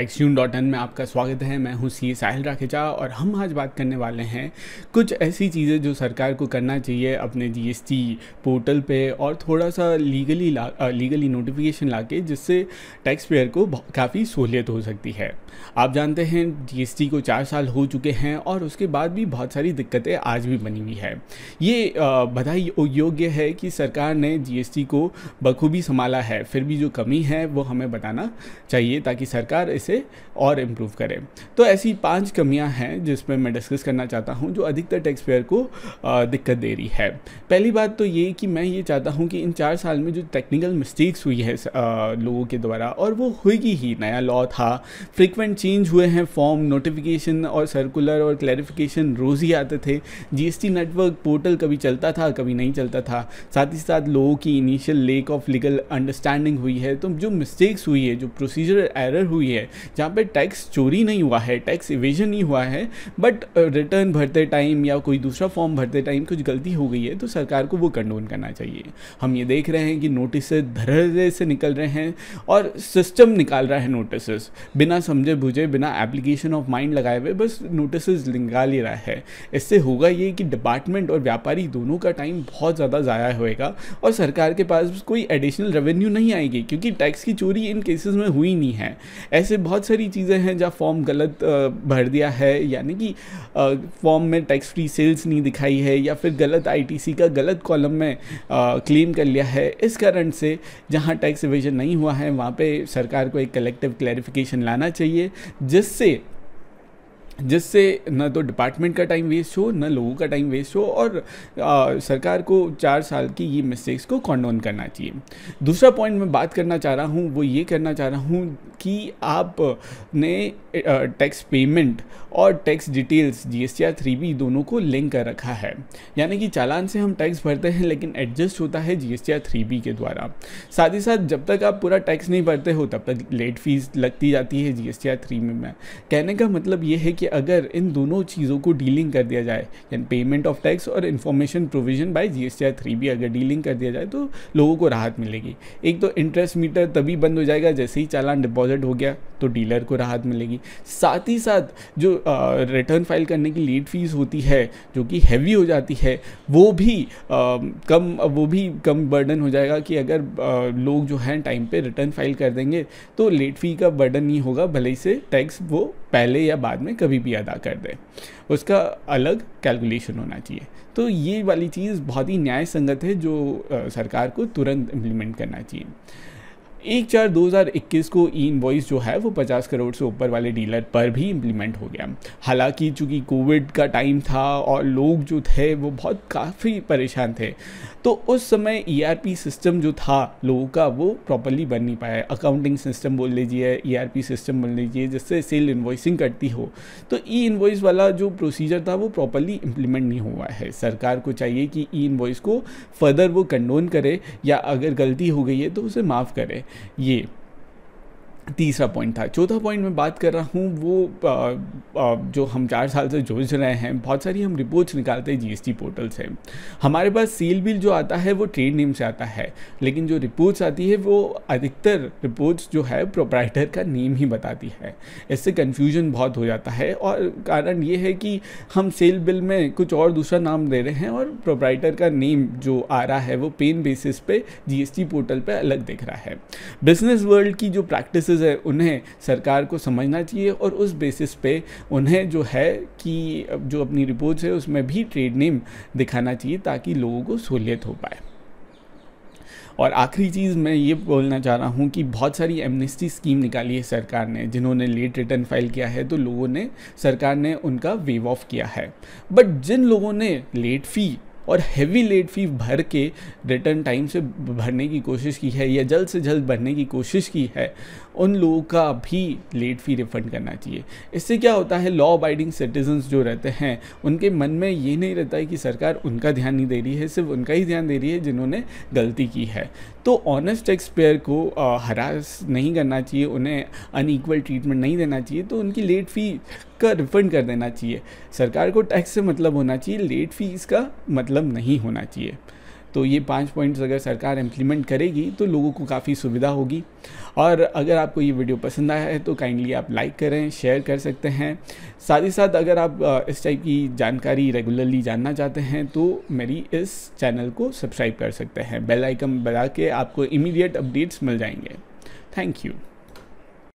यून dot N में आपका स्वागत है मैं हूं सी साहिल राखेजा और हम आज बात करने वाले हैं कुछ ऐसी चीज़ें जो सरकार को करना चाहिए अपने जी पोर्टल पे और थोड़ा सा लीगली ला लीगली नोटिफिकेशन ला के जिससे टैक्स पेयर को काफ़ी सहूलियत हो सकती है आप जानते हैं जी को चार साल हो चुके हैं और उसके बाद भी बहुत सारी दिक्कतें आज भी बनी हुई है ये बधाई योग्य है कि सरकार ने जी को बखूबी संभाला है फिर भी जो कमी है वो हमें बताना चाहिए ताकि सरकार इसे और इम्प्रूव करें तो ऐसी पाँच कमियाँ हैं जिसमें मैं डिस्कस करना चाहता हूँ जो अधिकतर टैक्स पेयर को दिक्कत दे रही है पहली बात तो ये कि मैं ये चाहता हूँ कि इन चार साल में जो टेक्निकल मिस्टेक्स हुई है लोगों के द्वारा और वो हुएगी ही नया लॉ था फ्रिक्वेंट चेंज हुए हैं फॉर्म नोटिफिकेशन और सर्कुलर और क्लैरिफिकेशन रोज़ ही आते थे जी नेटवर्क पोर्टल कभी चलता था कभी नहीं चलता था साथ ही साथ लोगों की initial lack of legal understanding हुई है तो जो मिस्टेक्स हुई है जो प्रोसीजर एरर हुई है जहाँ पे टैक्स चोरी नहीं हुआ है टैक्स इवेजन नहीं हुआ है बट रिटर्न भरते टाइम या कोई दूसरा फॉर्म भरते टाइम कुछ गलती हो गई है तो सरकार को वो कंडोन करना चाहिए हम ये देख रहे हैं कि नोटिस धरे से निकल रहे हैं और सिस्टम निकाल रहा है नोटिस बिना समझे बुझे बिना एप्लीकेशन ऑफ माइंड लगाए हुए बस नोटिस निकाल ही रहा है इससे होगा ये कि डिपार्टमेंट और व्यापारी दोनों का टाइम बहुत ज़्यादा ज़ाया होएगा और सरकार के पास कोई एडिशनल रेवेन्यू नहीं आएगी क्योंकि टैक्स की चोरी इन केसेस में हुई नहीं है ऐसे बहुत सारी चीज़ें हैं जहाँ फॉर्म गलत भर दिया है यानी कि फॉर्म में टैक्स फ्री सेल्स नहीं दिखाई है या फिर गलत आईटीसी का गलत कॉलम में क्लेम कर लिया है इस कारण से जहाँ टैक्स एविजन नहीं हुआ है वहाँ पे सरकार को एक कलेक्टिव क्लैरिफिकेशन लाना चाहिए जिससे जिससे न तो डिपार्टमेंट का टाइम वेस्ट हो न लोगों का टाइम वेस्ट हो और आ, सरकार को चार साल की ये मिस्टेक्स को कॉन्डोन करना चाहिए दूसरा पॉइंट मैं बात करना चाह रहा हूँ वो ये करना चाह रहा हूँ कि आप ने टैक्स पेमेंट और tax details G S T R three B दोनों को लिंक कर रखा है यानी कि चालान से हम टैक्स भरते हैं लेकिन एडजस्ट होता है G S T R three B के द्वारा साथ ही साथ जब तक आप पूरा टैक्स नहीं भरते हो तब तक लेट फीस लगती जाती है G S T R three में मैं कहने का मतलब ये है कि अगर इन दोनों चीज़ों को डीलिंग कर दिया जाए यानी पेमेंट ऑफ टैक्स और information provision by G S T R three B अगर डीलिंग कर दिया जाए तो लोगों को राहत मिलेगी एक तो इंटरेस्ट मीटर तभी बंद हो जाएगा जैसे ही चालान डिपॉजिट वॉलेट हो गया तो डीलर को राहत मिलेगी साथ ही साथ जो रिटर्न फाइल करने की लेट फीस होती है जो कि हैवी हो जाती है वो भी आ, कम वो भी कम बर्डन हो जाएगा कि अगर आ, लोग जो हैं टाइम पे रिटर्न फाइल कर देंगे तो लेट फी का बर्डन नहीं होगा भले ही से टैक्स वो पहले या बाद में कभी भी अदा कर दें उसका अलग कैलकुलेशन होना चाहिए तो ये वाली चीज़ बहुत ही न्याय संगत है जो आ, सरकार को तुरंत इम्प्लीमेंट करना चाहिए एक चार 2021 को ई इन्वॉइस जो है वो 50 करोड़ से ऊपर वाले डीलर पर भी इम्प्लीमेंट हो गया हालांकि चूंकि कोविड का टाइम था और लोग जो थे वो बहुत काफ़ी परेशान थे तो उस समय ई e सिस्टम जो था लोगों का वो प्रॉपरली बन नहीं पाया अकाउंटिंग सिस्टम बोल लीजिए ई e सिस्टम बोल लीजिए जिससे सेल इन्वॉइसिंग करती हो तो ई इन्वॉइस वाला जो प्रोसीजर था वो प्रॉपरली इम्प्लीमेंट नहीं हुआ है सरकार को चाहिए कि ई इन्वॉइस को फर्दर वो कंडोन करे या अगर गलती हो गई है तो उसे माफ़ करे ये तीसरा पॉइंट था चौथा पॉइंट मैं बात कर रहा हूँ वो आ, आ, जो हम चार साल से जूझ रहे हैं बहुत सारी हम रिपोर्ट्स निकालते हैं जीएसटी पोर्टल से हमारे पास सील बिल जो आता है वो ट्रेड नेम से आता है लेकिन जो रिपोर्ट्स आती है वो अधिकतर रिपोर्ट्स जो है प्रोप्राइटर का नेम ही बताती है इससे कन्फ्यूजन बहुत हो जाता है और कारण ये है कि हम सेल बिल में कुछ और दूसरा नाम दे रहे हैं और प्रोप्राइटर का नेम जो आ रहा है वो पेन बेसिस पे जीएसटी पोर्टल पर अलग दिख रहा है बिजनेस वर्ल्ड की जो प्रैक्टिस बेसिस है उन्हें सरकार को समझना चाहिए और उस बेसिस पे उन्हें जो है कि जो अपनी रिपोर्ट्स है उसमें भी ट्रेड नेम दिखाना चाहिए ताकि लोगों को सहूलियत हो पाए और आखिरी चीज़ मैं ये बोलना चाह रहा हूँ कि बहुत सारी एमनेस्टी स्कीम निकाली है सरकार ने जिन्होंने लेट रिटर्न फाइल किया है तो लोगों ने सरकार ने उनका वेव ऑफ किया है बट जिन लोगों ने लेट फ़ी और हैवी लेट फी भर के रिटर्न टाइम से भरने की कोशिश की है या जल्द से जल्द भरने की कोशिश की है उन लोगों का भी लेट फी रिफंड करना चाहिए इससे क्या होता है लॉ अबाइडिंग सिटीजन्स जो रहते हैं उनके मन में ये नहीं रहता है कि सरकार उनका ध्यान नहीं दे रही है सिर्फ उनका ही ध्यान दे रही है जिन्होंने गलती की है तो ऑनेस्ट टैक्सपेयर को हरास नहीं करना चाहिए उन्हें अनईक्वल ट्रीटमेंट नहीं देना चाहिए तो उनकी लेट फ़ी का रिफंड कर देना चाहिए सरकार को टैक्स से मतलब होना चाहिए लेट फीस का मतलब नहीं होना चाहिए तो ये पाँच पॉइंट्स अगर सरकार इम्प्लीमेंट करेगी तो लोगों को काफ़ी सुविधा होगी और अगर आपको ये वीडियो पसंद आया है तो काइंडली आप लाइक करें शेयर कर सकते हैं साथ ही साथ अगर आप इस टाइप की जानकारी रेगुलरली जानना चाहते हैं तो मेरी इस चैनल को सब्सक्राइब कर सकते हैं बेल आइकन बजा के आपको इमीडिएट अपडेट्स मिल जाएंगे थैंक यू